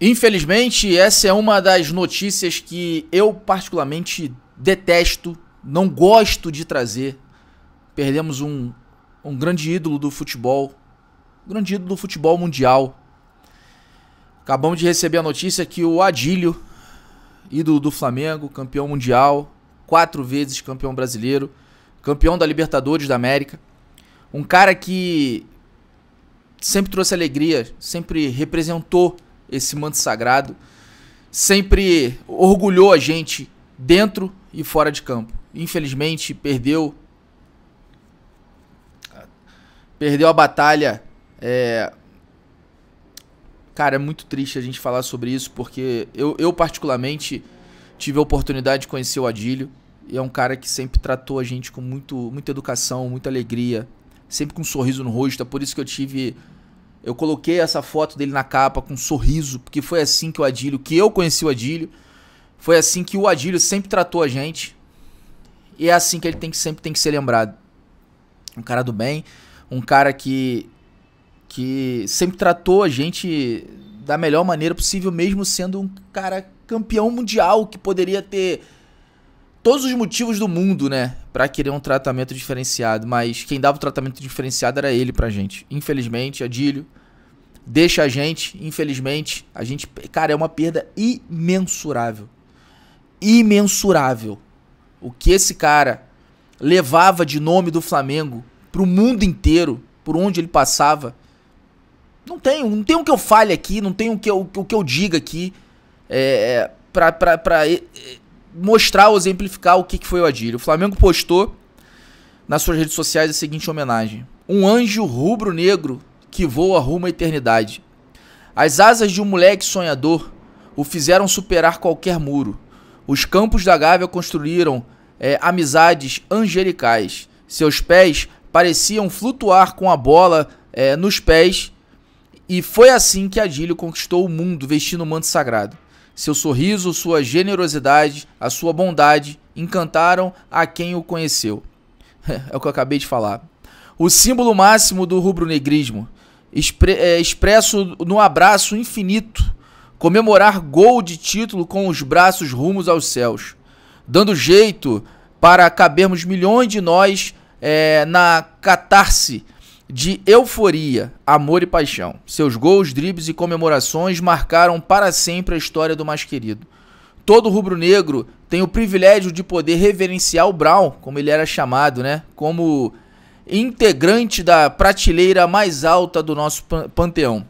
Infelizmente, essa é uma das notícias que eu particularmente detesto, não gosto de trazer. Perdemos um, um grande ídolo do futebol, um grande ídolo do futebol mundial. Acabamos de receber a notícia que o Adílio, ídolo do Flamengo, campeão mundial, quatro vezes campeão brasileiro, campeão da Libertadores da América, um cara que sempre trouxe alegria, sempre representou esse manto sagrado sempre orgulhou a gente dentro e fora de campo. Infelizmente, perdeu perdeu a batalha. É... Cara, é muito triste a gente falar sobre isso, porque eu, eu, particularmente tive a oportunidade de conhecer o Adílio. E é um cara que sempre tratou a gente com muito, muita educação, muita alegria, sempre com um sorriso no rosto. É por isso que eu tive eu coloquei essa foto dele na capa com um sorriso, porque foi assim que o Adílio, que eu conheci o Adílio, foi assim que o Adílio sempre tratou a gente. E é assim que ele tem que, sempre tem que ser lembrado. Um cara do bem, um cara que que sempre tratou a gente da melhor maneira possível, mesmo sendo um cara campeão mundial que poderia ter todos os motivos do mundo, né, para querer um tratamento diferenciado, mas quem dava o tratamento diferenciado era ele pra gente. Infelizmente, Adílio, deixa a gente, infelizmente, a gente, cara, é uma perda imensurável. Imensurável. O que esse cara levava de nome do Flamengo pro mundo inteiro, por onde ele passava. Não tem, não tem o um que eu fale aqui, não tem o um que eu, o que eu diga aqui é, é pra, pra, pra é, mostrar ou exemplificar o que, que foi o Adílio. O Flamengo postou nas suas redes sociais a seguinte homenagem. Um anjo rubro-negro que voa rumo à eternidade. As asas de um moleque sonhador o fizeram superar qualquer muro. Os campos da Gávea construíram é, amizades angelicais. Seus pés pareciam flutuar com a bola é, nos pés. E foi assim que Adílio conquistou o mundo vestindo o manto sagrado. Seu sorriso, sua generosidade, a sua bondade encantaram a quem o conheceu. é o que eu acabei de falar. O símbolo máximo do rubro-negrismo, expre, é, expresso no abraço infinito, comemorar gol de título com os braços rumos aos céus, dando jeito para cabermos milhões de nós é, na catarse de euforia, amor e paixão. Seus gols, dribles e comemorações marcaram para sempre a história do mais querido. Todo rubro-negro tem o privilégio de poder reverenciar o Brown, como ele era chamado, né? Como integrante da prateleira mais alta do nosso panteão.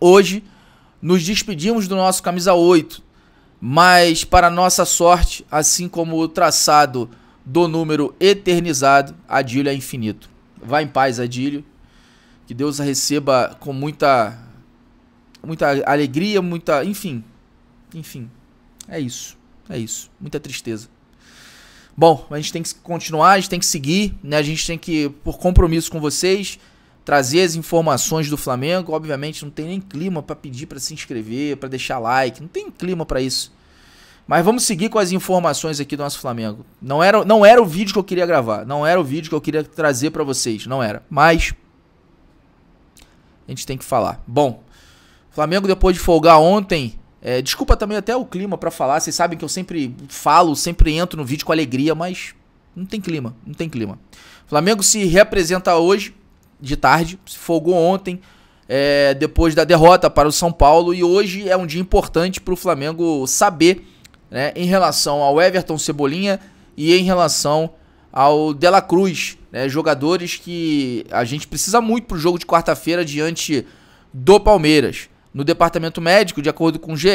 Hoje, nos despedimos do nosso camisa 8, mas para nossa sorte, assim como o traçado do número eternizado, Adílio é infinito. Vá em paz, Adílio. Que Deus a receba com muita muita alegria, muita, enfim. Enfim. É isso. É isso. Muita tristeza. Bom, a gente tem que continuar, a gente tem que seguir, né? A gente tem que, por compromisso com vocês, trazer as informações do Flamengo. Obviamente, não tem nem clima para pedir para se inscrever, para deixar like, não tem clima para isso. Mas vamos seguir com as informações aqui do nosso Flamengo. Não era, não era o vídeo que eu queria gravar, não era o vídeo que eu queria trazer para vocês, não era. Mas a gente tem que falar. Bom, Flamengo depois de folgar ontem é, desculpa também até o clima para falar, vocês sabem que eu sempre falo, sempre entro no vídeo com alegria, mas não tem clima, não tem clima. Flamengo se reapresenta hoje, de tarde, se folgou ontem, é, depois da derrota para o São Paulo, e hoje é um dia importante para o Flamengo saber né, em relação ao Everton Cebolinha e em relação ao Dela Cruz, né, jogadores que a gente precisa muito para o jogo de quarta-feira diante do Palmeiras. No departamento médico, de acordo com o GE,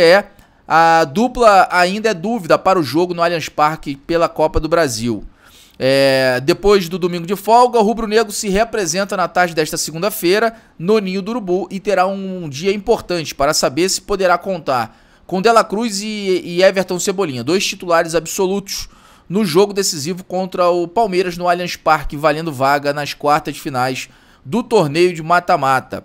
a dupla ainda é dúvida para o jogo no Allianz Parque pela Copa do Brasil. É, depois do domingo de folga, o Rubro Negro se reapresenta na tarde desta segunda-feira no Ninho do Urubu e terá um dia importante para saber se poderá contar com Dela Cruz e, e Everton Cebolinha, dois titulares absolutos no jogo decisivo contra o Palmeiras no Allianz Parque, valendo vaga nas quartas de finais do torneio de mata-mata.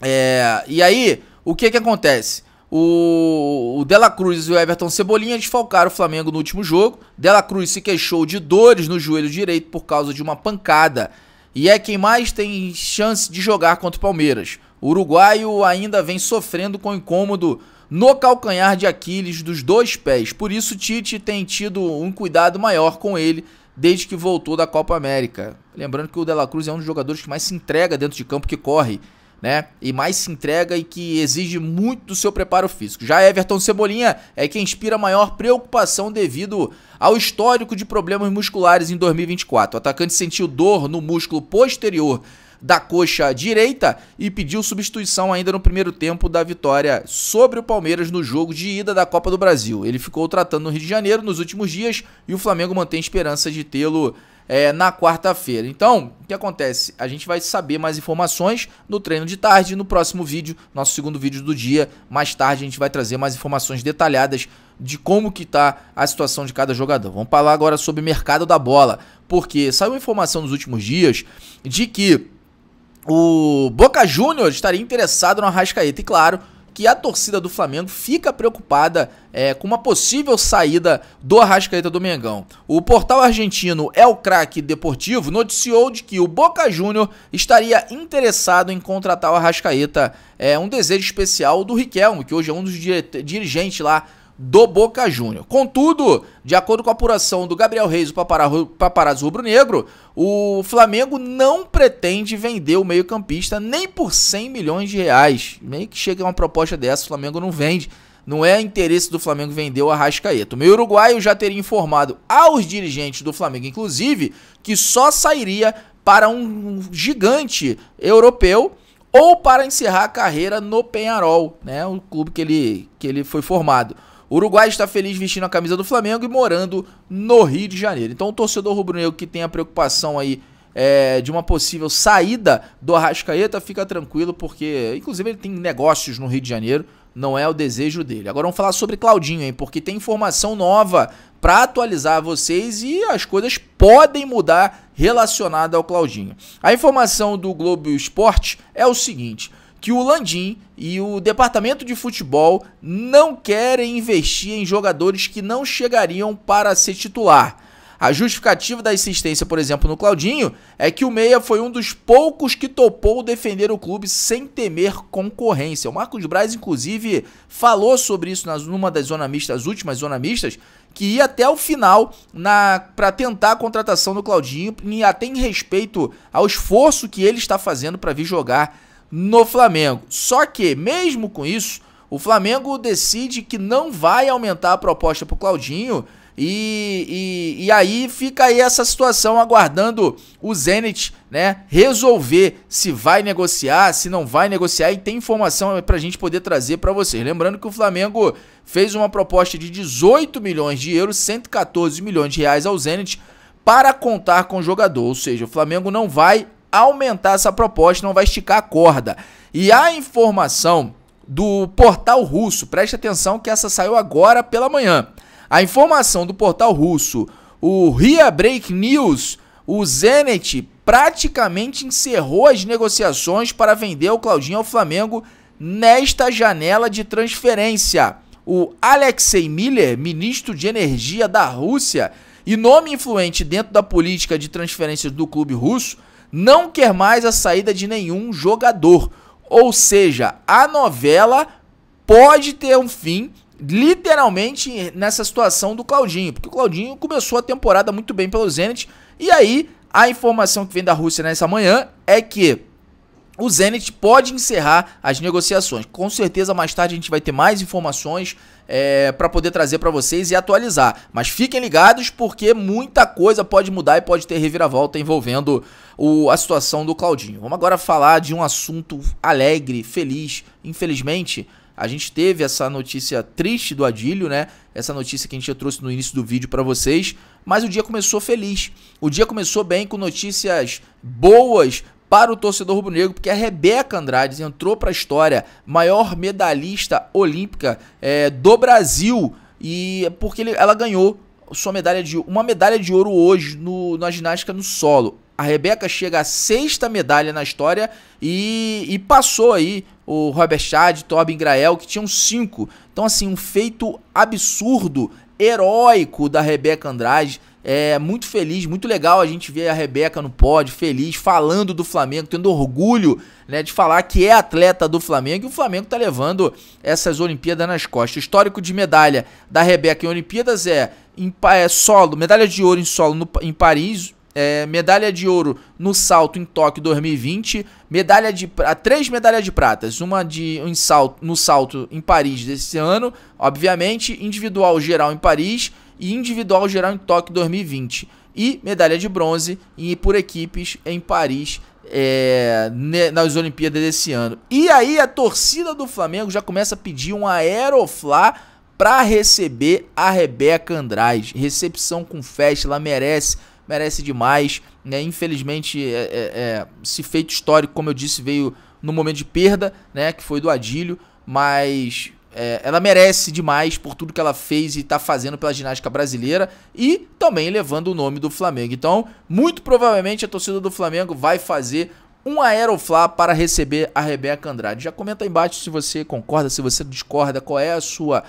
É, e aí, o que que acontece? O, o Dela Cruz e o Everton Cebolinha desfalcaram o Flamengo no último jogo. Dela Cruz se queixou de dores no joelho direito por causa de uma pancada. E é quem mais tem chance de jogar contra o Palmeiras. O uruguaio ainda vem sofrendo com incômodo no calcanhar de Aquiles dos dois pés. Por isso, Tite tem tido um cuidado maior com ele desde que voltou da Copa América. Lembrando que o Dela Cruz é um dos jogadores que mais se entrega dentro de campo, que corre né? E mais se entrega e que exige muito do seu preparo físico. Já Everton Cebolinha é quem inspira maior preocupação devido ao histórico de problemas musculares em 2024. O atacante sentiu dor no músculo posterior da coxa direita e pediu substituição ainda no primeiro tempo da vitória sobre o Palmeiras no jogo de ida da Copa do Brasil. Ele ficou tratando no Rio de Janeiro nos últimos dias e o Flamengo mantém esperança de tê-lo é, na quarta-feira. Então, o que acontece? A gente vai saber mais informações no treino de tarde, no próximo vídeo, nosso segundo vídeo do dia. Mais tarde a gente vai trazer mais informações detalhadas de como que tá a situação de cada jogador. Vamos falar agora sobre o mercado da bola, porque saiu informação nos últimos dias de que o Boca Júnior estaria interessado no Arrascaeta e claro, que a torcida do Flamengo fica preocupada é, com uma possível saída do Arrascaeta do Mengão. O portal argentino El Craque Deportivo noticiou de que o Boca Júnior estaria interessado em contratar o Arrascaeta, é, um desejo especial do Riquelme, que hoje é um dos dirigentes lá do Boca Júnior. Contudo, de acordo com a apuração do Gabriel Reis, o paparazzo rubro-negro, o Flamengo não pretende vender o meio-campista nem por 100 milhões de reais. Meio que chega uma proposta dessa, o Flamengo não vende. Não é interesse do Flamengo vender o Arrascaeta. O meio uruguaio já teria informado aos dirigentes do Flamengo, inclusive, que só sairia para um gigante europeu ou para encerrar a carreira no Penharol, né, o clube que ele, que ele foi formado. O Uruguai está feliz vestindo a camisa do Flamengo e morando no Rio de Janeiro. Então o torcedor rubro-negro que tem a preocupação aí é, de uma possível saída do Arrascaeta, fica tranquilo, porque inclusive ele tem negócios no Rio de Janeiro, não é o desejo dele. Agora vamos falar sobre Claudinho, hein, porque tem informação nova para atualizar vocês e as coisas podem mudar relacionada ao Claudinho. A informação do Globo Esporte é o seguinte: que o Landim e o departamento de futebol não querem investir em jogadores que não chegariam para ser titular. A justificativa da existência, por exemplo, no Claudinho, é que o Meia foi um dos poucos que topou defender o clube sem temer concorrência. O Marcos Braz, inclusive, falou sobre isso numa das zona mistas, as últimas zona mistas, que ia até o final para tentar a contratação do Claudinho, e até em respeito ao esforço que ele está fazendo para vir jogar no Flamengo. Só que, mesmo com isso, o Flamengo decide que não vai aumentar a proposta para o Claudinho. E, e, e, aí fica aí essa situação aguardando o Zenit né, resolver se vai negociar, se não vai negociar e tem informação para a gente poder trazer para vocês. Lembrando que o Flamengo fez uma proposta de 18 milhões de euros, 114 milhões de reais ao Zenit para contar com o jogador, ou seja, o Flamengo não vai aumentar essa proposta, não vai esticar a corda. E a informação do portal russo, preste atenção que essa saiu agora pela manhã. A informação do portal russo, o Ria Break News, o Zenit praticamente encerrou as negociações para vender o Claudinho ao Flamengo nesta janela de transferência. O Alexei Miller, ministro de Energia da Rússia e nome influente dentro da política de transferências do clube russo, não quer mais a saída de nenhum jogador. Ou seja, a novela pode ter um fim literalmente nessa situação do Claudinho, porque o Claudinho começou a temporada muito bem pelo Zenit e aí a informação que vem da Rússia nessa manhã é que o Zenit pode encerrar as negociações. Com certeza, mais tarde a gente vai ter mais informações é, para poder trazer para vocês e atualizar. Mas fiquem ligados porque muita coisa pode mudar e pode ter reviravolta envolvendo o, a situação do Claudinho. Vamos agora falar de um assunto alegre, feliz. Infelizmente, a gente teve essa notícia triste do Adílio, né? Essa notícia que a gente já trouxe no início do vídeo para vocês, mas o dia começou feliz. O dia começou bem com notícias boas para o torcedor rubro-negro, porque a Rebeca Andrade entrou para a história, maior medalhista olímpica é, do Brasil, e é porque ele, ela ganhou sua medalha de uma medalha de ouro hoje no, na ginástica no solo. A Rebeca chega à sexta medalha na história e, e passou aí o Robert Chad, Tobin Grael, que tinham cinco. Então, assim, um feito absurdo, heróico da Rebeca Andrade é muito feliz, muito legal a gente ver a Rebeca no pódio, feliz, falando do Flamengo, tendo orgulho né, de falar que é atleta do Flamengo e o Flamengo tá levando essas Olimpíadas nas costas. O histórico de medalha da Rebeca em Olimpíadas é, em, é solo, medalha de ouro em solo no, em Paris, é, medalha de ouro no salto em Tóquio 2020, medalha de três medalhas de pratas, uma de um salto, no salto em Paris desse ano, obviamente, individual geral em Paris e individual geral em Tóquio 2020 e medalha de bronze em por equipes em Paris é, nas Olimpíadas desse ano. E aí a torcida do Flamengo já começa a pedir um aeroflá para receber a Rebeca Andrade. Recepção com festa, ela merece, merece demais. Né? Infelizmente, é, é, é, esse feito histórico, como eu disse, veio no momento de perda, né? que foi do Adílio, mas é, ela merece demais por tudo que ela fez e está fazendo pela ginástica brasileira e também levando o nome do Flamengo. Então, muito provavelmente a torcida do Flamengo vai fazer um Aeroflá para receber a Rebeca Andrade. Já comenta aí embaixo se você concorda, se você discorda, qual é a sua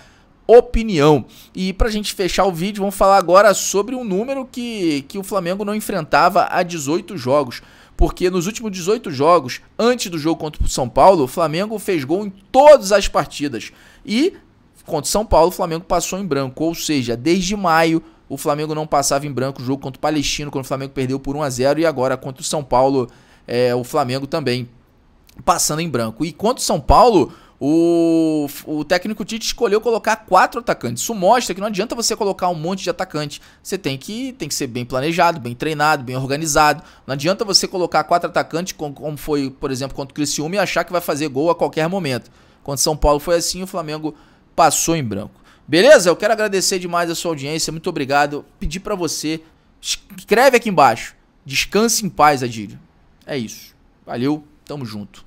opinião. E para a gente fechar o vídeo, vamos falar agora sobre um número que, que o Flamengo não enfrentava há 18 jogos porque nos últimos 18 jogos, antes do jogo contra o São Paulo, o Flamengo fez gol em todas as partidas. E contra o São Paulo, o Flamengo passou em branco, ou seja, desde maio o Flamengo não passava em branco o jogo contra o Palestino, quando o Flamengo perdeu por 1 a 0 e agora contra o São Paulo, é, o Flamengo também passando em branco. E contra o São Paulo, o, o técnico Tite escolheu colocar quatro atacantes. Isso mostra que não adianta você colocar um monte de atacante. Você tem que, tem que ser bem planejado, bem treinado, bem organizado. Não adianta você colocar quatro atacantes, como foi, por exemplo, contra o Criciúma, e achar que vai fazer gol a qualquer momento. Quando São Paulo foi assim, o Flamengo passou em branco. Beleza? Eu quero agradecer demais a sua audiência. Muito obrigado. Pedir para você, escreve aqui embaixo. Descanse em paz, Adílio. É isso. Valeu, tamo junto.